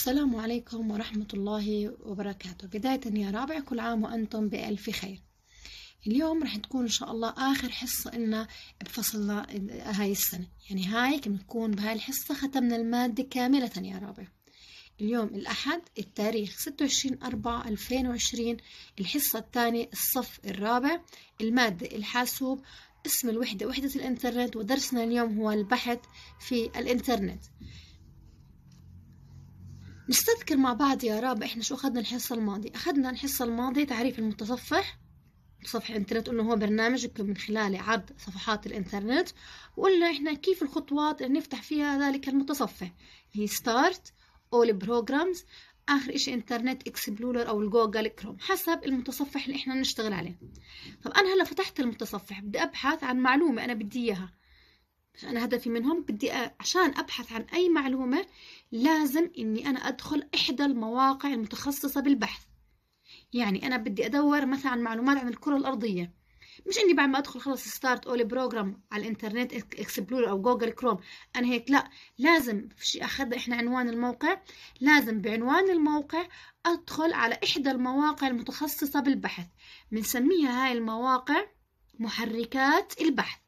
السلام عليكم ورحمة الله وبركاته بداية يا رابع كل عام وأنتم بألف خير اليوم رح تكون إن شاء الله آخر حصة إلنا بفصلنا هاي السنة يعني هاي بنكون بهاي الحصة ختمنا المادة كاملة يا رابع اليوم الأحد التاريخ 26 4 2020 الحصة الثانية الصف الرابع المادة الحاسوب اسم الوحدة وحدة الإنترنت ودرسنا اليوم هو البحث في الإنترنت نستذكر مع بعض يا راب احنا شو اخذنا الحصة الماضية اخذنا الحصة الماضية تعريف المتصفح متصفح الانترنت قلنا هو برنامج يمكن من خلاله عرض صفحات الانترنت وقلنا احنا كيف الخطوات اللي نفتح فيها ذلك المتصفح اللي هي ستارت اول بروجرامز اخر اشي انترنت اكسبلورر او الجوجل كروم حسب المتصفح اللي احنا بنشتغل عليه طب انا هلا فتحت المتصفح بدي ابحث عن معلومة انا بدي اياها أنا هدفي منهم بدي عشان أبحث عن أي معلومة لازم إني أنا أدخل إحدى المواقع المتخصصة بالبحث يعني أنا بدي أدور مثلا عن معلومات عن الكرة الأرضية مش إني بعد ما أدخل خلص ستارت أول بروجرام على الإنترنت إكسبلور أو جوجل كروم أنا هيك لا لازم في أخذ إحنا عنوان الموقع لازم بعنوان الموقع أدخل على إحدى المواقع المتخصصة بالبحث بنسميها هاي المواقع محركات البحث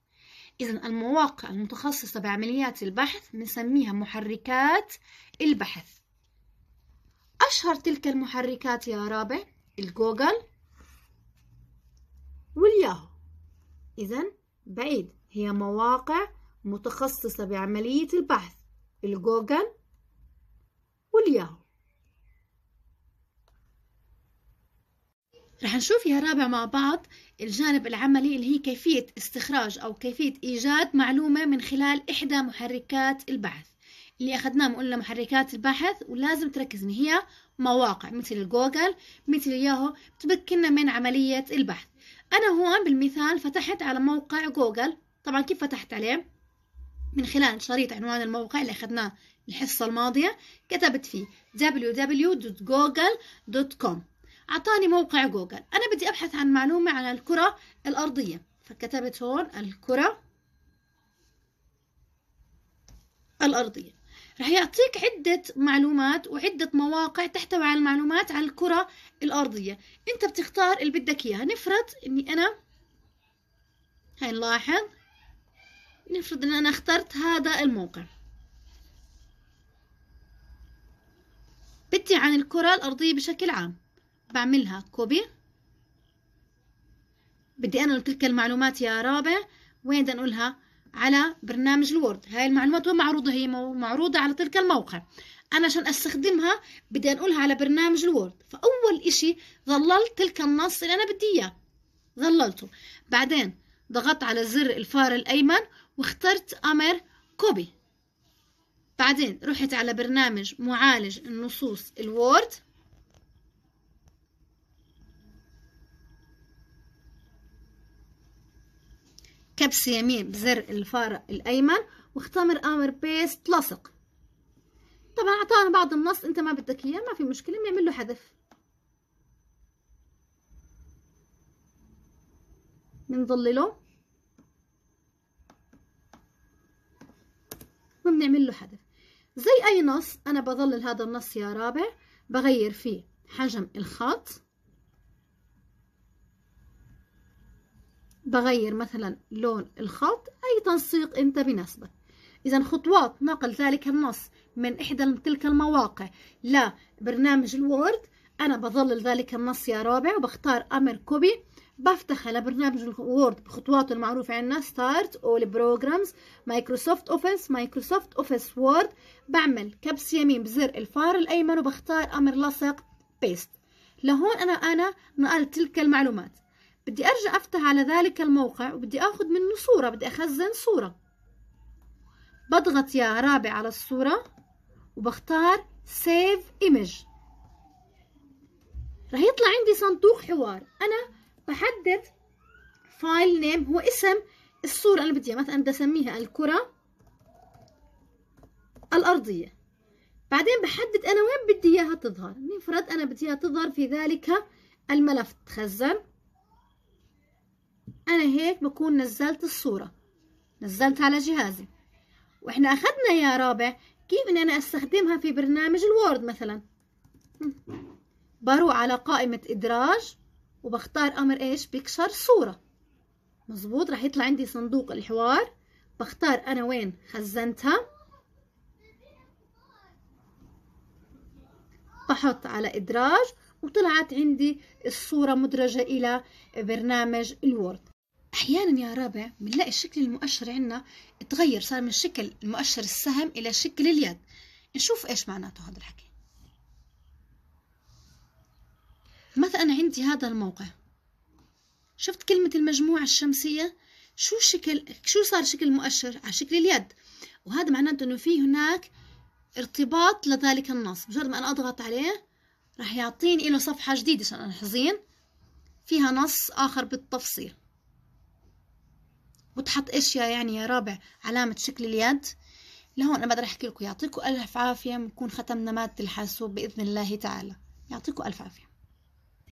إذا المواقع المتخصصة بعمليات البحث نسميها محركات البحث أشهر تلك المحركات يا رابع الجوجل والياهو إذا بعيد هي مواقع متخصصة بعملية البحث الجوجل والياهو رح نشوف يا رابع مع بعض الجانب العملي اللي هي كيفية استخراج أو كيفية إيجاد معلومة من خلال إحدى محركات البحث اللي من قلنا محركات البحث ولازم تركز إن هي مواقع مثل جوجل مثل ياهو بتمكننا من عملية البحث أنا هون بالمثال فتحت على موقع جوجل طبعا كيف فتحت عليه؟ من خلال شريط عنوان الموقع اللي أخذناه الحصة الماضية كتبت فيه www.google.com أعطاني موقع جوجل أنا بدي أبحث عن معلومة عن الكرة الأرضية فكتبت هون الكرة الأرضية رح يعطيك عدة معلومات وعدة مواقع تحتوي على المعلومات عن الكرة الأرضية أنت بتختار اللي بدك إياها نفرض أني أنا هنلاحظ نلاحظ نفرض أن أنا اخترت هذا الموقع بدي عن الكرة الأرضية بشكل عام بعملها كوبي بدي أنقل تلك المعلومات يا رابع وين بدي أنقلها على برنامج الوورد هاي المعلومات وين معروضة هي معروضة على تلك الموقع أنا عشان أستخدمها بدي أنقلها على برنامج الوورد فأول إشي ظللت تلك النص اللي أنا بدي إياه ظللته بعدين ضغطت على زر الفار الأيمن واخترت أمر كوبي بعدين رحت على برنامج معالج النصوص الوورد كبس يمين بزر الفارق الأيمن واختمر امر بيست لصق طبعا أعطانا بعض النص أنت ما بدك إياه ما في مشكلة بنعمل له حذف بنظلله وبنعمل له حذف زي أي نص أنا بظلل هذا النص يا رابع بغير فيه حجم الخط بغير مثلا لون الخط أي تنسيق أنت بناسبك إذا خطوات نقل ذلك النص من إحدى تلك المواقع لبرنامج الوورد أنا بظلل ذلك النص يا رابع وبختار أمر كوبي بفتح على برنامج الوورد بخطواته المعروفة عندنا ستارت أول بروجرامز مايكروسوفت أوفيس مايكروسوفت أوفيس وورد بعمل كبس يمين بزر الفار الأيمن وبختار أمر لصق بيست لهون أنا أنا نقلت تلك المعلومات بدي أرجع أفتح على ذلك الموقع وبدي أخذ منه صورة بدي أخزن صورة بضغط يا رابع على الصورة وبختار سيف ايمج رح يطلع عندي صندوق حوار أنا بحدد فايل نيم هو اسم الصورة اللي بدي اياها مثلا بدي اسميها الكرة الأرضية بعدين بحدد أنا وين بدي إياها تظهر نفرض أنا بدي إياها تظهر في ذلك الملف تخزن انا هيك بكون نزلت الصورة نزلت على جهازي واحنا اخذنا يا رابع كيف ان انا استخدمها في برنامج الوورد مثلا بروح على قائمة ادراج وبختار امر ايش بيكشر صورة مظبوط راح يطلع عندي صندوق الحوار بختار انا وين خزنتها بحط على ادراج وطلعت عندي الصورة مدرجة الى برنامج الوورد أحيانا يا رابع بنلاقي شكل المؤشر عندنا تغير صار من شكل المؤشر السهم إلى شكل اليد نشوف إيش معناته هذا الحكي مثلا عندي هذا الموقع شفت كلمة المجموعة الشمسية شو شكل شو صار شكل المؤشر على شكل اليد وهذا معناته انه في هناك ارتباط لذلك النص مجرد ما انا اضغط عليه راح يعطيني له صفحة جديدة عشان انا حزين فيها نص اخر بالتفصيل وتحط اشياء يعني يا رابع علامة شكل اليد لهون أنا بقدر أحكي لكم يعطيكم ألف عافية بنكون ختمنا مادة الحاسوب بإذن الله تعالى يعطيكم ألف عافية